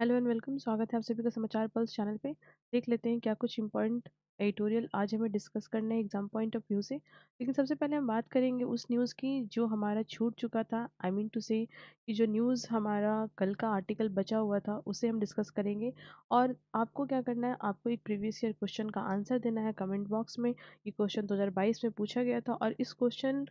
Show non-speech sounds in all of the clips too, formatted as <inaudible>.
Hello and welcome स्वागत है आप सभी का समाचार पल्स चैनल पे देख लेते हैं क्या कुछ इंपॉर्टेंट एडिटोरियल आज हमें डिस्कस करना है एग्जाम पॉइंट ऑफ व्यू से लेकिन सबसे पहले हम बात करेंगे उस न्यूज़ की जो हमारा छूट चुका था आई मीन टू से कि जो न्यूज़ हमारा कल का आर्टिकल बचा हुआ था उसे हम डिस्कस करेंगे और आपको क्या करना है आपको एक प्रीवियस ईयर क्वेश्चन का आंसर देना है कमेंट बॉक्स में ये क्वेश्चन दो में पूछा गया था और इस क्वेश्चन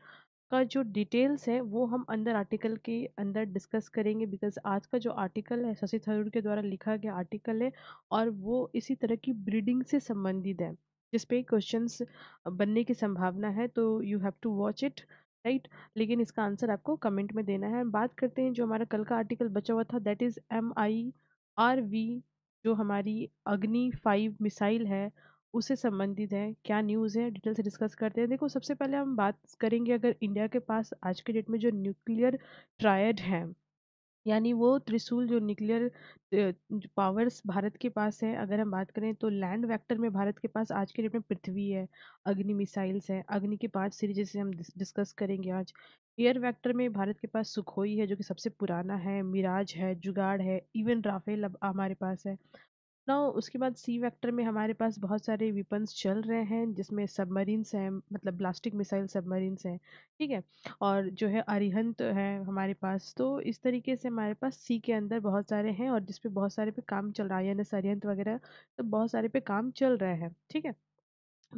उसका जो डिटेल्स है वो हम अंदर आर्टिकल के अंदर डिस्कस करेंगे बिकॉज आज का जो आर्टिकल है शशि थरूर के द्वारा लिखा गया आर्टिकल है और वो इसी तरह की ब्रीडिंग से संबंधित है जिसपे क्वेश्चन क्वेश्चंस बनने की संभावना है तो you have to watch it right लेकिन इसका आंसर आपको कमेंट में देना है बात करते हैं जो हमारा कल का आर्टिकल बचा हुआ था that is M I R V जो हमारी अग्नि फाइव मिसाइल है उससे संबंधित हैं क्या न्यूज़ है डिटेल से डिस्कस करते हैं देखो सबसे पहले हम बात करेंगे अगर इंडिया के पास आज के डेट में जो न्यूक्लियर ट्रायड है यानी वो त्रिशूल जो न्यूक्लियर पावर्स भारत के पास है अगर हम बात करें तो लैंड वेक्टर में भारत के पास आज के डेट में पृथ्वी है अग्नि मिसाइल्स है अग्नि के पांच सीरीज से हम डिस्कस करेंगे आज एयर वेक्टर में भारत के पास सुखोई है जो कि सबसे पुराना है मिराज है जुगाड़ है इवन राफेल अब हमारे पास है नाउ उसके बाद सी वेक्टर में हमारे पास बहुत सारे वेपन्स चल रहे हैं जिसमें सबमरीन्स हैं मतलब ब्लास्टिक मिसाइल सबमरीन्स हैं ठीक है और जो है अरिहंत है हमारे पास तो इस तरीके से हमारे पास सी के अंदर बहुत सारे हैं और जिसपे बहुत सारे पे काम चल रहा है यानी अरिहंत वगैरह तो बहुत सारे पे काम चल रहे हैं ठीक है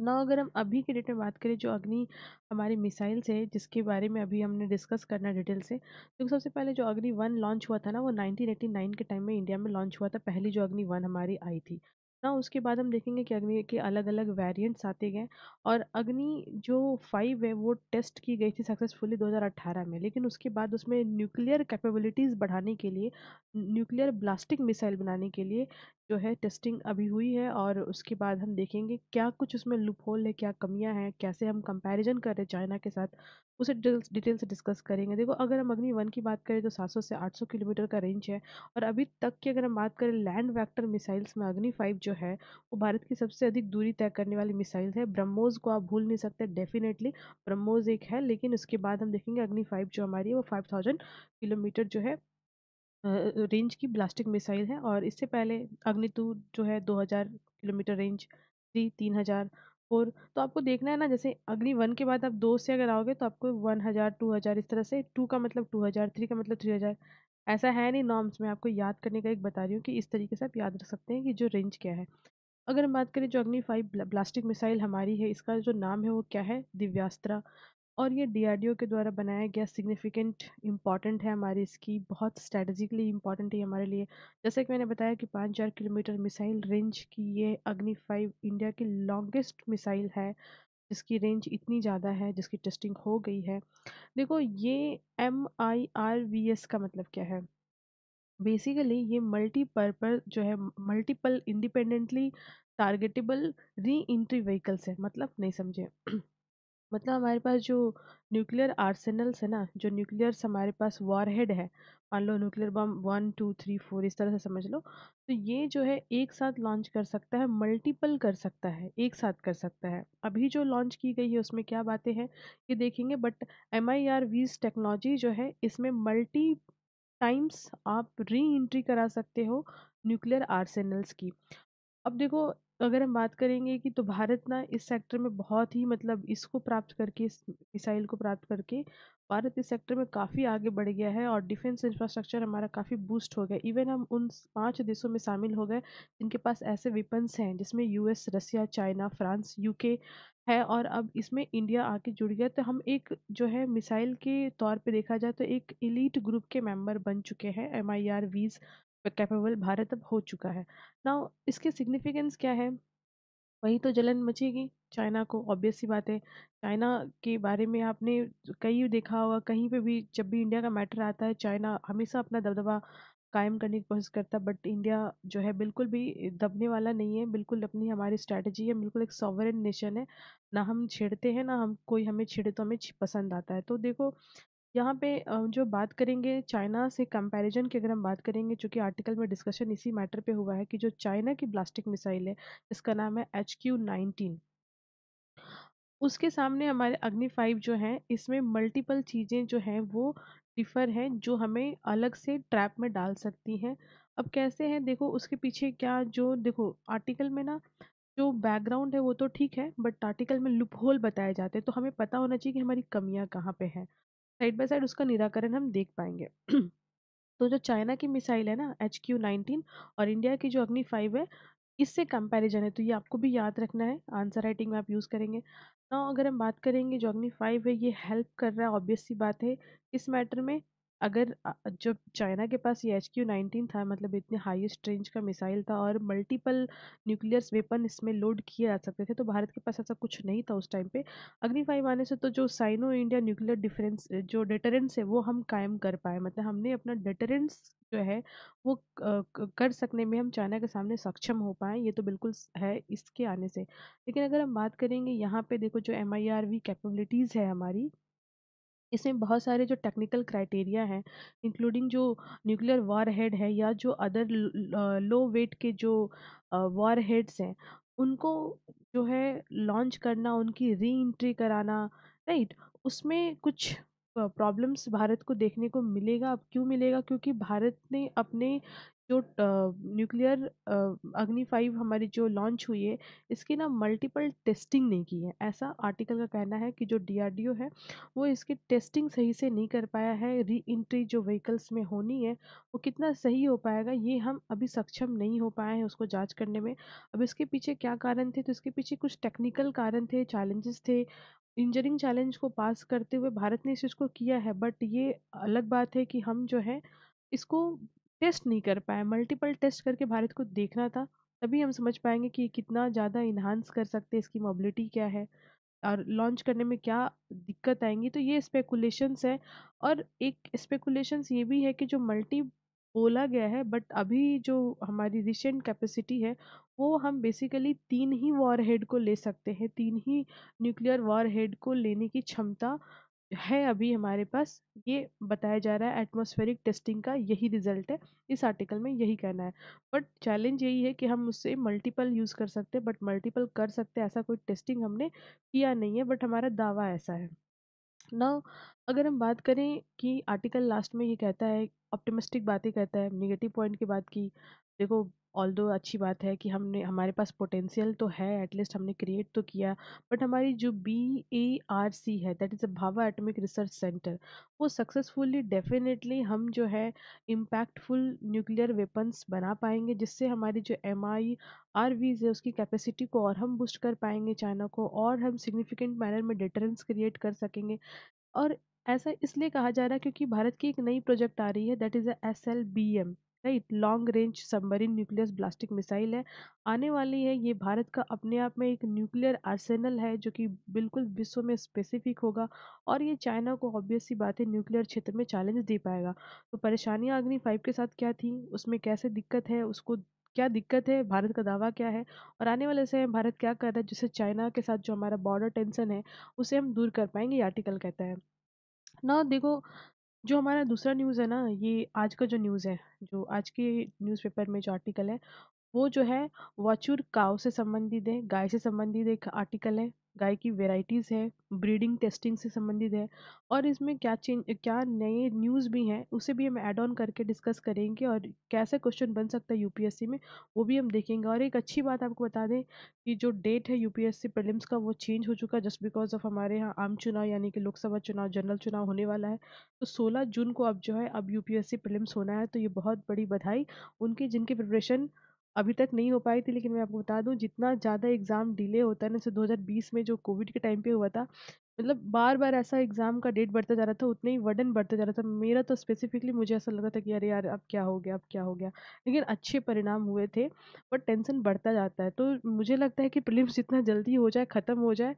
ना अगर हम अभी के डेट में बात करें जो अग्नि हमारी मिसाइल्स है जिसके बारे में अभी हमने डिस्कस करना डिटेल से तो सबसे पहले जो अग्नि वन लॉन्च हुआ था ना वो 1989 के टाइम में इंडिया में लॉन्च हुआ था पहली जो अग्नि वन हमारी आई थी ना उसके बाद हम देखेंगे कि अग्नि के अलग अलग वेरिएंट्स आते गए और अग्नि जो फाइव है वो टेस्ट की गई थी सक्सेसफुली 2018 में लेकिन उसके बाद उसमें न्यूक्लियर कैपेबिलिटीज़ बढ़ाने के लिए न्यूक्लियर ब्लास्टिक मिसाइल बनाने के लिए जो है टेस्टिंग अभी हुई है और उसके बाद हम देखेंगे क्या कुछ उसमें लूप होल है क्या कमियां हैं कैसे हम कंपैरिजन कर रहे हैं चाइना के साथ उसे डिटेल से डिस्कस करेंगे देखो अगर हम अग्नि वन की बात करें तो 700 से 800 किलोमीटर का रेंज है और अभी तक की अगर हम बात करें लैंड वैक्टर मिसाइल्स में अग्नि फाइव जो है वो भारत की सबसे अधिक दूरी तय करने वाली मिसाइल है ब्रह्मोज को आप भूल नहीं सकते डेफिनेटली ब्रह्मोज एक है लेकिन उसके बाद हम देखेंगे अग्नि फाइव जो हमारी है वो फाइव किलोमीटर जो है रेंज की ब्लास्टिक मिसाइल है और इससे पहले टू जो है 2000 किलोमीटर रेंज, थ्री हज़ार फोर तो आपको देखना है ना जैसे अग्नि वन के बाद आप दो से अगर आओगे तो आपको वन हजार टू हज़ार इस तरह से टू का मतलब टू हज़ार थ्री का मतलब थ्री हज़ार ऐसा है नहीं नॉर्म्स मैं आपको याद करने का एक बता रही हूँ कि इस तरीके से आप याद रख सकते हैं कि जो रेंज क्या है। अगर हम बात करें जो अग्नि फाइव ब्लास्टिक मिसाइल हमारी है इसका जो नाम है वो क्या है? दिव्यास्त्रा और ये डी के द्वारा बनाया गया सिग्निफिकेंट इम्पॉर्टेंट है हमारी इसकी बहुत स्ट्रेटजिकली इम्पॉर्टेंट है हमारे लिए जैसे कि मैंने बताया कि पाँच हज़ार किलोमीटर मिसाइल रेंज की ये अग्नि फाइव इंडिया की लॉन्गेस्ट मिसाइल है जिसकी रेंज इतनी ज़्यादा है जिसकी टेस्टिंग हो गई है देखो ये M I R V S का मतलब क्या है बेसिकली ये मल्टीपर्पज जो है multiple independently targetable reentry vehicles है मतलब नहीं समझे मतलब हमारे पास जो न्यूक्लियर आर्सेनल्स है ना, जो न्यूक्लियर्स हमारे पास वॉरहेड है, मान लो nuclear bomb one two three four इस तरह से समझ लो। तो ये जो है एक साथ लॉन्च कर सकता है, मल्टीपल कर सकता है, एक साथ कर सकता है। अभी जो लॉन्च की गई है उसमें क्या बातें हैं ये देखेंगे बट एम आई टेक्नोलॉजी जो है इसमें मल्टी टाइम्स आप री एंट्री करा सकते हो न्यूक्लियर आर्सेनल्स की। अब देखो तो अगर हम बात करेंगे कि तो भारत ना इस सेक्टर में बहुत ही मतलब इसको प्राप्त करके इस मिसाइल को प्राप्त करके भारत इस सेक्टर में काफ़ी आगे बढ़ गया है और डिफेंस इंफ्रास्ट्रक्चर हमारा काफ़ी बूस्ट हो गया इवन हम उन पांच देशों में शामिल हो गए जिनके पास ऐसे वेपन्स हैं जिसमें US Russia China France UK है और अब इसमें इंडिया आके जुड़ गया तो हम एक जो है मिसाइल के तौर पे देखा जाए तो एक इलीट ग्रुप के मेंबर बन चुके हैं M I R Vs capable Bharat अब हो चुका है ना इसके सिग्निफिकेंस क्या है वही तो जलन मचेगी चाइना को ऑब्वियस सी बात है चाइना के बारे में आपने कहीं देखा होगा कहीं पे भी जब भी इंडिया का मैटर आता है चाइना हमेशा अपना दबदबा कायम करने की कोशिश करता बट इंडिया जो है बिल्कुल भी दबने वाला नहीं है बिल्कुल अपनी हमारी स्ट्रैटेजी है बिल्कुल एक सॉवरन नेशन है ना हम छेड़ते हैं ना हम कोई हमें छेड़े तो हमें पसंद आता है तो देखो यहाँ पे जो बात करेंगे चाइना से कंपैरिज़न की अगर हम बात करेंगे चूँकि आर्टिकल में डिस्कशन इसी मैटर पे हुआ है कि जो चाइना की ब्लास्टिक मिसाइल है जिसका नाम है एच क्यू नाइनटीन उसके सामने हमारे अग्नि फाइव जो है इसमें मल्टीपल चीज़ें जो हैं वो डिफ़र हैं जो हमें अलग से ट्रैप में डाल सकती हैं। अब कैसे है देखो उसके पीछे क्या जो देखो आर्टिकल में ना जो बैकग्राउंड है वो तो ठीक है बट आर्टिकल में लुपहोल बताए जाते हैं तो हमें पता होना चाहिए कि हमारी कमियाँ कहाँ पे हैं। साइड बाय साइड उसका निराकरण हम देख पाएंगे तो जो चाइना की मिसाइल है ना एच क्यू नाइनटीन और इंडिया की जो अग्नि फाइव है इससे कंपैरिजन है तो ये आपको भी याद रखना है आंसर राइटिंग में आप यूज़ करेंगे ना अगर हम बात करेंगे जो अग्नि फाइव है ये हेल्प कर रहा है ऑब्वियस सी बात है इस मैटर में अगर जब चाइना के पास ये एच क्यू नाइनटीन था मतलब इतने हाईएस्ट रेंज का मिसाइल था और मल्टीपल न्यूक्लियर वेपन इसमें लोड किए जा सकते थे तो भारत के पास ऐसा कुछ नहीं था उस टाइम पे अग्नि फाइव आने से तो जो साइनो इंडिया न्यूक्लियर डिफरेंस जो डिटरेंस है वो हम कायम कर पाए मतलब हमने अपना डिटरेंस जो है वो कर सकने में हम चाइना के सामने सक्षम हो पाए ये तो बिल्कुल है इसके आने से लेकिन अगर हम बात करेंगे यहाँ पे देखो जो M I R V capabilities है हमारी इसमें बहुत सारे जो टेक्निकल क्राइटेरिया हैं इंक्लूडिंग जो न्यूक्लियर वॉर हेड है या जो अदर लो वेट के जो वॉर हेड्स हैं उनको जो है लॉन्च करना उनकी री एंट्री कराना राइट उसमें कुछ प्रॉब्लम्स भारत को देखने को मिलेगा अब क्यों मिलेगा क्योंकि भारत ने अपने जो न्यूक्लियर अग्नि फाइव हमारी जो लॉन्च हुई है इसकी ना मल्टीपल टेस्टिंग नहीं की है ऐसा आर्टिकल का कहना है कि जो डीआरडीओ है वो इसकी टेस्टिंग सही से नहीं कर पाया है री इंट्री जो व्हीकल्स में होनी है वो कितना सही हो पाएगा ये हम अभी सक्षम नहीं हो पाए हैं उसको जाँच करने में अब इसके पीछे क्या कारण थे तो इसके पीछे कुछ टेक्निकल कारण थे चैलेंजेस थे इंजीनियरिंग चैलेंज को पास करते हुए भारत ने इस चीज़ को किया है बट ये अलग बात है कि हम जो है इसको टेस्ट नहीं कर पाए मल्टीपल टेस्ट करके भारत को देखना था तभी हम समझ पाएंगे कि कितना ज़्यादा इन्हांस कर सकते हैं इसकी मोबिलिटी क्या है और लॉन्च करने में क्या दिक्कत आएंगी तो ये स्पेकुलेशंस है और एक स्पेकुलेशंस ये भी है कि जो मल्टी बोला गया है बट अभी जो हमारी रिसेंट कैपेसिटी है वो हम बेसिकली तीन ही वॉर हेड को ले सकते हैं तीन ही न्यूक्लियर वॉर हेड को लेने की क्षमता है अभी हमारे पास ये बताया जा रहा है एटमॉस्फेरिक टेस्टिंग का यही रिजल्ट है इस आर्टिकल में यही कहना है बट चैलेंज यही है कि हम उससे मल्टीपल यूज़ कर सकते हैं बट मल्टीपल कर सकते हैं ऐसा कोई टेस्टिंग हमने किया नहीं है बट हमारा दावा ऐसा है ना अगर हम बात करें कि आर्टिकल लास्ट में ये कहता है ऑप्टिमिस्टिक बातें कहता है निगेटिव पॉइंट की बात की देखो ऑल दो अच्छी बात है कि हमने हमारे पास पोटेंशियल तो है एटलीस्ट हमने क्रिएट तो किया बट हमारी जो बी ए आर सी है that is a Bhabha atomic research centre वो सक्सेसफुली डेफिनेटली हम जो है इम्पैक्टफुल न्यूक्लियर वेपन्स बना पाएंगे जिससे हमारी जो एम आई आर वीज है उसकी कैपेसिटी को और हम बूस्ट कर पाएंगे चाइना को और हम सिग्निफिकेंट मैनर में डिटरेंस क्रिएट कर सकेंगे और ऐसा इसलिए कहा जा रहा है क्योंकि भारत की एक नई प्रोजेक्ट आ रही है that is a S L B M right long range submarine nucleus ballistic missile है आने वाली है ये भारत का अपने आप में एक न्यूक्लियर आर्सेनल है जो कि बिल्कुल विश्व में स्पेसिफिक होगा और ये चाइना को ऑब्वियसली बात है न्यूक्लियर क्षेत्र में चैलेंज दे पाएगा तो परेशानियाँ अग्नि फाइव के साथ क्या थी उसमें कैसे दिक्कत है उसको क्या दिक्कत है भारत का दावा क्या है और आने वाले समय भारत क्या कर रहा है जिससे चाइना के साथ जो हमारा बॉर्डर टेंशन है उसे हम दूर कर पाएंगे आर्टिकल कहता है ना देखो जो हमारा दूसरा न्यूज़ है ना, ये आज का जो न्यूज़ है, जो आज के न्यूज़पेपर में जो आर्टिकल है वो जो है वाचूर काव से संबंधित है गाय से संबंधित एक आर्टिकल है गाय की वेराइटीज़ है ब्रीडिंग टेस्टिंग से संबंधित है और इसमें क्या चेंज क्या नए न्यूज़ भी हैं उसे भी हम ऐड ऑन करके डिस्कस करेंगे और कैसे क्वेश्चन बन सकता है यूपीएससी में वो भी हम देखेंगे और एक अच्छी बात आपको बता दें कि जो डेट है यूपीएससी प्रीलिम्स का वो चेंज हो चुका है जस्ट बिकॉज ऑफ हमारे यहाँ आम चुनाव यानी कि लोकसभा चुनाव जनरल चुनाव होने वाला है तो सोलह जून को अब जो है अब यू पी होना है तो ये बहुत बड़ी बधाई उनकी जिनकी प्रिपरेशन अभी तक नहीं हो पाई थी लेकिन मैं आपको बता दूं जितना ज़्यादा एग्ज़ाम डिले होता है ना जैसे 2020 में जो कोविड के टाइम पे हुआ था मतलब बार-बार ऐसा एग्ज़ाम का डेट बढ़ता जा रहा था, उतना ही वर्डन बढ़ता जा रहा था। मेरा तो स्पेसिफ़िकली मुझे ऐसा लग रहा था कि अरे यार! अब क्या हो गया, अब क्या हो गया? लेकिन अच्छे परिणाम हुए थे, बट टेंशन बढ़ता जाता है। तो मुझे लगता है कि प्रिलिम्स जितना जल्दी हो जाए, ख़त्म हो जाए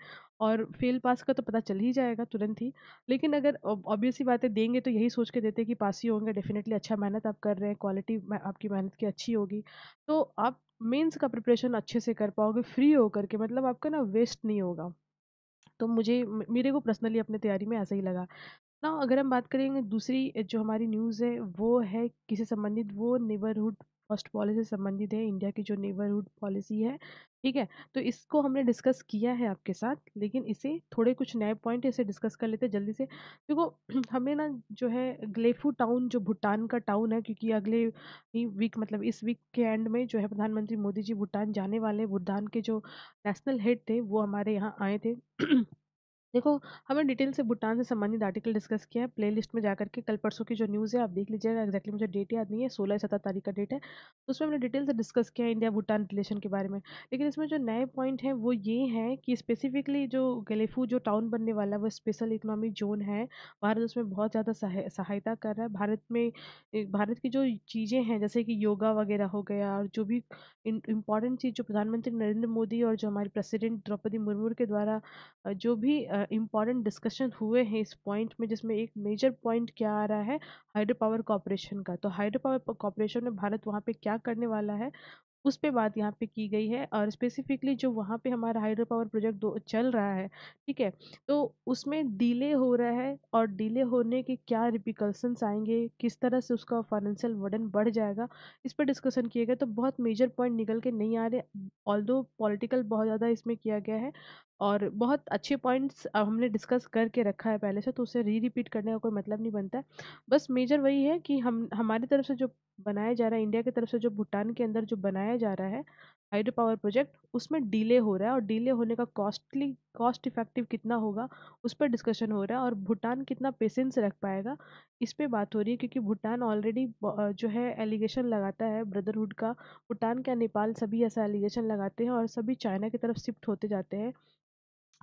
और फेल पास का तो पता चल ही जाएगा तुरंत ही। लेकिन अगर ऑब्वियसली बातें देंगे तो यही सोच के देते कि पास ही होंगे डेफ़िनेटली अच्छा मेहनत आप कर रहे हैं, क्वालिटी आपकी मेहनत की अच्छी होगी। तो आप मेंस का प्रिपरेशन अच्छे से कर पाओगे, फ्री होकर के मतलब आपका ना वेस्ट नहीं होगा। तो मुझे मेरे को पर्सनली अपनी तैयारी में ऐसा ही लगा ना अगर हम बात करेंगे दूसरी जो हमारी न्यूज़ है वो है किसे संबंधित वो नेबरहुड कॉस्ट पॉलिसी संबंधित है इंडिया की जो नेबरहुड पॉलिसी है ठीक है तो इसको हमने डिस्कस किया है आपके साथ लेकिन इसे थोड़े कुछ नए पॉइंट इसे डिस्कस कर लेते हैं जल्दी से देखो <clears throat> हमें ना जो है ग्लेफू टाउन जो भूटान का टाउन है क्योंकि अगले वीक मतलब इस वीक के एंड में जो है प्रधानमंत्री मोदी जी भूटान जाने वाले भूटान के जो नेशनल हेड थे वो हमारे यहाँ आए थे <clears throat> देखो, हमने डिटेल से भूटान से संबंधित आर्टिकल डिस्कस किया है। प्लेलिस्ट में जाकर के कल परसों की जो न्यूज़ है आप देख लीजिएगा। एक्जैक्टली मुझे डेट याद नहीं है, सोलह सत्रह तारीख का डेट है। तो उसमें हमने डिटेल से डिस्कस किया है इंडिया-भूटान रिलेशन के बारे में। लेकिन इसमें जो नए पॉइंट हैं वो ये हैं कि स्पेसिफ़िकली जो गलेफ़ू जो टाउन बनने वाला है वो स्पेशल इकोनॉमिक ज़ोन है। भारत उसमें बहुत ज़्यादा सहाय सहायता कर रहा है। भारत में भारत की जो चीज़ें हैं जैसे कि योगा वग़ैरह हो गया और जो भी इम्पॉर्टेंट चीज़ जो प्रधानमंत्री नरेंद्र मोदी और जो हमारी प्रेसिडेंट द्रौपदी मुर्मू के द्वारा जो भी इम्पॉर्टेंट डिस्कशन हुए हैं इस पॉइंट में जिसमें एक मेजर पॉइंट क्या आ रहा है हाइड्रो पावर कॉरपोरेशन का तो हाइड्रो पावर कॉरपोरेशन में भारत वहाँ पे क्या करने वाला है उस पर बात यहाँ पे की गई है और स्पेसिफिकली जो वहाँ पे हमारा हाइड्रो पावर प्रोजेक्ट दो चल रहा है ठीक है तो उसमें डिले हो रहा है और डिले होने के क्या रिपिकल्सन्स आएंगे किस तरह से उसका फाइनेंशियल वर्डन बढ़ जाएगा इस पर डिस्कशन किया गया तो बहुत मेजर पॉइंट निकल के नहीं आ रहे ऑल पॉलिटिकल बहुत ज़्यादा इसमें किया गया है और बहुत अच्छे पॉइंट्स हमने डिस्कस करके रखा है पहले से तो उसे री रिपीट करने का कोई मतलब नहीं बनता है बस मेजर वही है कि हम हमारी तरफ से जो बनाया जा रहा है इंडिया की तरफ से जो भूटान के अंदर जो बनाया जा रहा है हाइड्रो पावर प्रोजेक्ट उसमें डिले हो रहा है और डिले होने का कॉस्टली कॉस्ट इफेक्टिव कितना होगा उस पर डिस्कशन हो रहा है और भूटान कितना पेशेंस रख पाएगा इस पर बात हो रही है क्योंकि भूटान ऑलरेडी जो है एलिगेशन लगाता है ब्रदरहुड का भूटान क्या नेपाल सभी ऐसा एलिगेशन लगाते हैं और सभी चाइना की तरफ शिफ्ट होते जाते हैं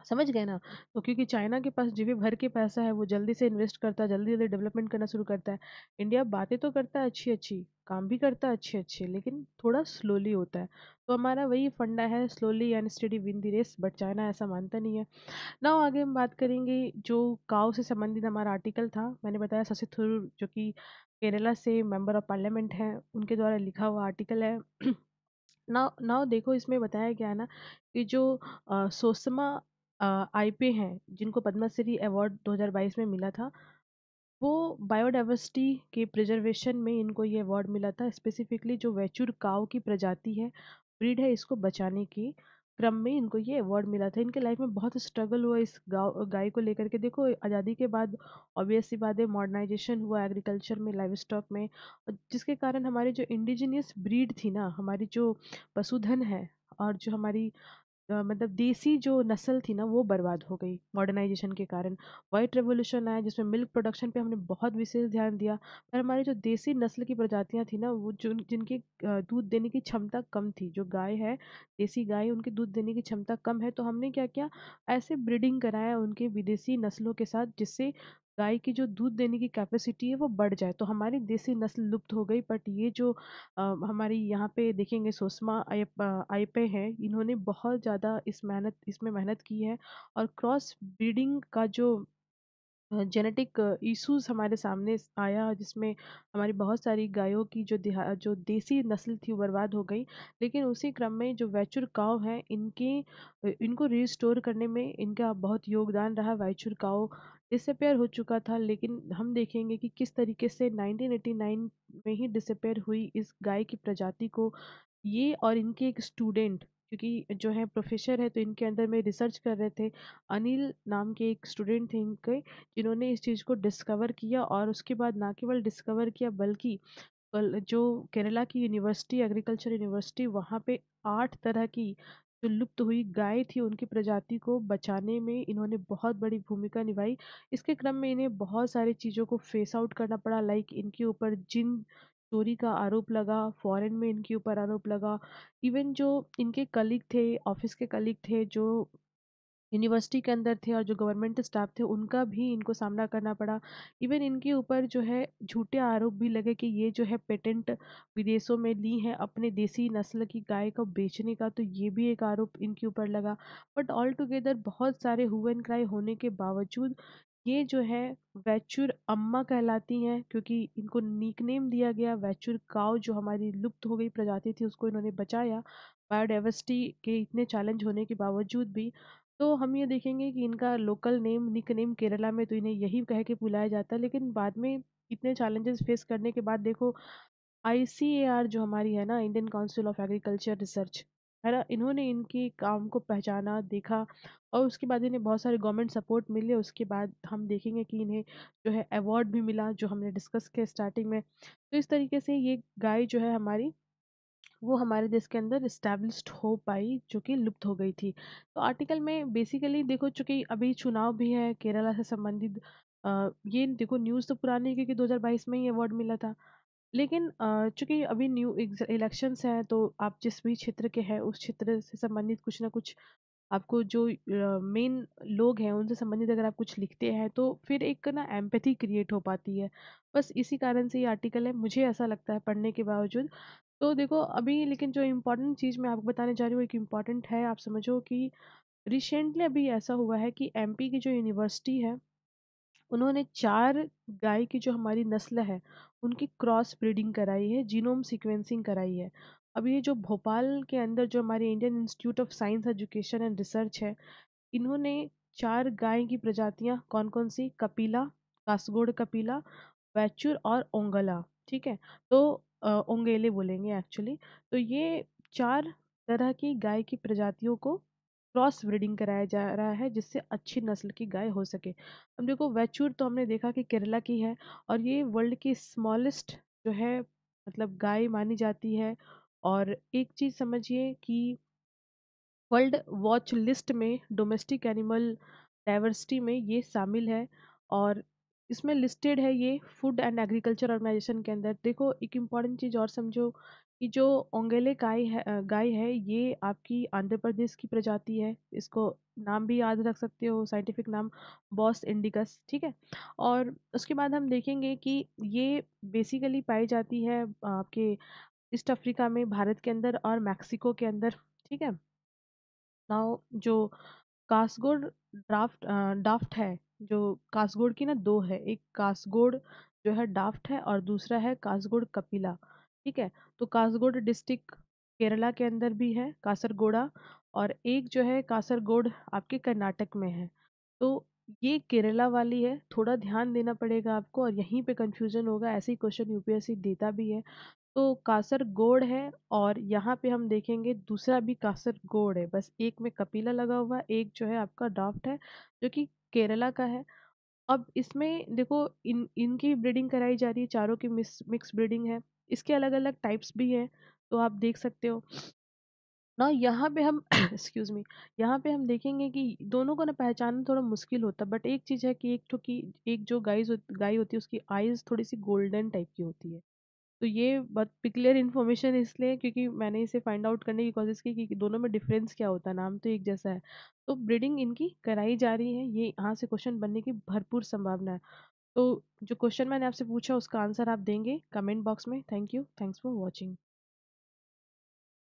समझ गए ना? तो क्योंकि चाइना के पास जीवी भर के पैसा है, वो जल्दी से इन्वेस्ट करता है, जल्दी-जल्दी डेवलपमेंट करना शुरू करता है। इंडिया बातें तो करता है अच्छी-अच्छी, काम भी करता है अच्छे-अच्छे, लेकिन थोड़ा स्लोली होता है। तो हमारा वही फंडा है slowly and steady win the race, but China ऐसा मानता नहीं है। नाउ आगे हम बात करेंगे जो काव से संबंधित हमारा आर्टिकल था, मैंने बताया शशि थरूर जो कि केरला से मेंबर ऑफ पार्लियामेंट हैं, उनके द्वारा लिखा हुआ आर्टिकल है। नाउ <clears throat> नाउ देखो इसमें बताया गया है ना कि जो सोसमा आईपी हैं जिनको पद्मश्री अवार्ड 2022 में मिला था वो बायोडाइवर्सिटी के प्रिजर्वेशन में इनको ये अवार्ड मिला था स्पेसिफिकली जो वैचुर काव की प्रजाति है ब्रीड है इसको बचाने के क्रम में इनको ये अवार्ड मिला था इनके लाइफ में बहुत स्ट्रगल हुआ इस गाँव गाय को लेकर के देखो आज़ादी के बाद ऑब्वियस सी बात है मॉडर्नाइजेशन हुआ एग्रीकल्चर में लाइफ स्टॉक में जिसके कारण हमारी जो इंडिजिनियस ब्रीड थी ना हमारी जो पशुधन है और जो हमारी मतलब देसी जो नस्ल थी ना वो बर्बाद हो गई मॉडर्नाइजेशन के कारण वाइट रेवोल्यूशन आया जिसमें मिल्क प्रोडक्शन पे हमने बहुत विशेष ध्यान दिया पर हमारी जो देसी नस्ल की प्रजातियां थी ना वो जिन जिनकी दूध देने की क्षमता कम थी जो गाय है देसी गाय उनकी दूध देने की क्षमता कम है तो हमने क्या किया ऐसे ब्रीडिंग कराया उनके विदेशी नस्लों के साथ जिससे गाय की जो दूध देने की कैपेसिटी है वो बढ़ जाए तो हमारी देसी नस्ल लुप्त हो गई बट ये जो आ, हमारी यहाँ पे देखेंगे सुषमा आई पे हैं इन्होंने बहुत ज़्यादा इस मेहनत इसमें मेहनत की है और क्रॉस ब्रीडिंग का जो जेनेटिक इशूज़ हमारे सामने आया जिसमें हमारी बहुत सारी गायों की जो देहा जो देसी नस्ल थी बर्बाद हो गई लेकिन उसी क्रम में जो वैचुर काव हैं इनकी इनको रिस्टोर करने में इनका बहुत योगदान रहा वैचुर काव डिसअपेयर हो चुका था लेकिन हम देखेंगे कि किस तरीके से 1989 में ही डिसअपेयर हुई इस गाय की प्रजाति को ये और इनके एक स्टूडेंट क्योंकि जो है प्रोफेसर है तो इनके अंदर में रिसर्च कर रहे थे अनिल नाम के एक स्टूडेंट थे इनके जिन्होंने इस चीज़ को डिस्कवर किया और उसके बाद ना केवल डिस्कवर किया बल्कि जो केरला की यूनिवर्सिटी एग्रीकल्चर यूनिवर्सिटी वहाँ पे आठ तरह की जो लुप्त हुई गाय थी उनकी प्रजाति को बचाने में इन्होंने बहुत बड़ी भूमिका निभाई इसके क्रम में इन्हें बहुत सारी चीज़ों को फेस आउट करना पड़ा लाइक इनके ऊपर जिन चोरी का आरोप लगा फॉरेन में इनके ऊपर आरोप लगा इवन जो इनके कलीग थे ऑफिस के कलीग थे जो यूनिवर्सिटी के अंदर थे और जो गवर्नमेंट स्टाफ थे उनका भी इनको सामना करना पड़ा इवन इनके ऊपर जो है झूठे आरोप भी लगे कि ये जो है पेटेंट विदेशों में ली है अपने देसी नस्ल की गाय को बेचने का तो ये भी एक आरोप इनके ऊपर लगा बट ऑल टुगेदर बहुत सारे हु एंड क्राई होने के बावजूद ये जो है वैचुर अम्मा कहलाती हैं क्योंकि इनको निकनेम दिया गया वैचुर काव जो हमारी लुप्त हो गई प्रजाति थी उसको इन्होंने बचाया बायोडाइवर्सिटी के इतने चैलेंज होने के बावजूद भी तो हम ये देखेंगे कि इनका local name nickname Kerala में तो इन्हें यही कह के बुलाया जाता है लेकिन बाद में इतने चैलेंजेस फेस करने के बाद देखो आई जो हमारी है ना Indian council of agriculture research है ना? इन्होंने इनकी काम को पहचाना, देखा और उसके बाद इन्हें बहुत सारे गवर्नमेंट सपोर्ट मिले। उसके बाद हम देखेंगे कि इन्हें जो है अवार्ड भी मिला जो हमने डिस्कस किया स्टार्टिंग में। तो इस तरीके से ये गाय जो है हमारी, वो हमारे देश के अंदर इस्टेब्लिश हो पाई जो कि लुप्त हो गई थी। तो आर्टिकल में बेसिकली देखो चूँकि अभी चुनाव भी है केरला से संबंधित ये देखो न्यूज़ तो पुरानी है क्योंकि बाईस में ही अवार्ड मिला था। लेकिन चूंकि अभी न्यू इलेक्शन इलेक्शंस हैं, तो आप जिस भी क्षेत्र के हैं, उस क्षेत्र से संबंधित कुछ ना कुछ आपको जो मेन लोग हैं, उनसे संबंधित अगर आप कुछ लिखते हैं, तो फिर एक ना एम्पैथी क्रिएट हो पाती है। बस इसी कारण से ये आर्टिकल है, मुझे ऐसा लगता है पढ़ने के बावजूद। तो देखो अभी लेकिन जो इम्पोर्टेंट चीज़ मैं आपको बताने जा रही हूँ, एक इम्पॉर्टेंट है, आप समझो कि रिसेंटली अभी ऐसा हुआ है कि एम की जो यूनिवर्सिटी है, उन्होंने चार गाय की जो हमारी नस्ल है उनकी क्रॉस ब्रीडिंग कराई है जीनोम सीक्वेंसिंग कराई है अब ये जो भोपाल के अंदर जो हमारे Indian institute of science education and research है इन्होंने चार गाय की प्रजातियाँ कौन कौन सी कपिला कासगोड कपिला वैचुर और ओंगला ठीक है तो ओंगेले बोलेंगे एक्चुअली तो ये चार तरह की गाय की प्रजातियों को क्रॉस ब्रीडिंग कराया जा रहा है जिससे अच्छी नस्ल की गाय हो सके हम देखो वैचूर तो हमने देखा कि केरला की है और ये वर्ल्ड की स्मॉलेस्ट जो है मतलब गाय मानी जाती है और एक चीज़ समझिए कि वर्ल्ड वॉच लिस्ट में डोमेस्टिक एनिमल डाइवर्सिटी में ये शामिल है और इसमें लिस्टेड है ये फूड एंड एग्रीकल्चर ऑर्गेनाइजेशन के अंदर देखो एक इम्पॉर्टेंट चीज़ और समझो कि जो ओंगेले गाय है गाय है ये आपकी आंध्र प्रदेश की प्रजाति है। इसको नाम भी याद रख सकते हो साइंटिफिक नाम बॉस इंडिकस ठीक है? और उसके बाद हम देखेंगे कि ये बेसिकली पाई जाती है आपके ईस्ट अफ्रीका में, भारत के अंदर और मैक्सिको के अंदर, ठीक है? नाउ जो कासगोड ड्राफ्ट डाफ्ट है, जो कासगोड की ना दो है, एक कासगोड जो है डाफ्ट है और दूसरा है कासगोड कपिला। ठीक है तो कासरगोड डिस्ट्रिक्ट केरला के अंदर भी है कासरगोड़ा और एक जो है कासरगोड आपके कर्नाटक में है तो ये केरला वाली है थोड़ा ध्यान देना पड़ेगा आपको और यहीं पे कंफ्यूजन होगा ऐसे ही क्वेश्चन यूपीएससी देता भी है तो कासरगोड है और यहाँ पे हम देखेंगे दूसरा भी कासरगोड है बस एक में कपिला लगा हुआ एक जो है आपका ड्राफ्ट है जो कि केरला का है अब इसमें देखो इन इनकी ब्रीडिंग कराई जा रही है चारों की मिक्स मिक्स ब्रीडिंग है इसके अलग अलग टाइप्स भी हैं तो आप देख सकते हो ना यहाँ पे हम एक्सक्यूज़ <coughs> मी यहाँ पे हम देखेंगे कि दोनों को ना पहचानना थोड़ा मुश्किल होता बट एक चीज़ है कि एक तो कि एक जो गाइज गाय होती है उसकी आइज़ थोड़ी सी गोल्डन टाइप की होती है तो ये बहुत पिकुलियर इन्फॉर्मेशन इसलिए क्योंकि मैंने इसे फाइंड आउट करने की कोशिश की कि दोनों में डिफरेंस क्या होता है नाम तो एक जैसा है तो ब्रीडिंग इनकी कराई जा रही है ये यहाँ से क्वेश्चन बनने की भरपूर संभावना है तो जो क्वेश्चन मैंने आपसे पूछा उसका आंसर आप देंगे कमेंट बॉक्स में thank you thanks for watching